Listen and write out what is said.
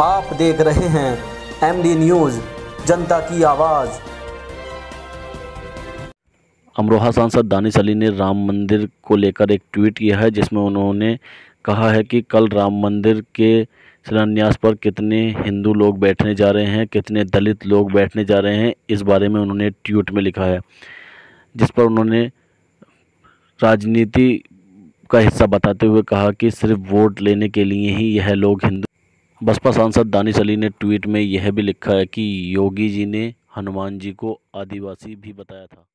आप देख रहे हैं एमडी न्यूज़ जनता की आवाज़ अमरोहा सांसद दानिश अली ने राम मंदिर को लेकर एक ट्वीट किया है जिसमें उन्होंने कहा है कि कल राम मंदिर के शिलान्यास पर कितने हिंदू लोग बैठने जा रहे हैं कितने दलित लोग बैठने जा रहे हैं इस बारे में उन्होंने ट्वीट में लिखा है जिस पर उन्होंने राजनीति का हिस्सा बताते हुए कहा कि सिर्फ वोट लेने के लिए ही यह लोग हिंदू बसपा सांसद दानिश अली ने ट्वीट में यह भी लिखा है कि योगी जी ने हनुमान जी को आदिवासी भी बताया था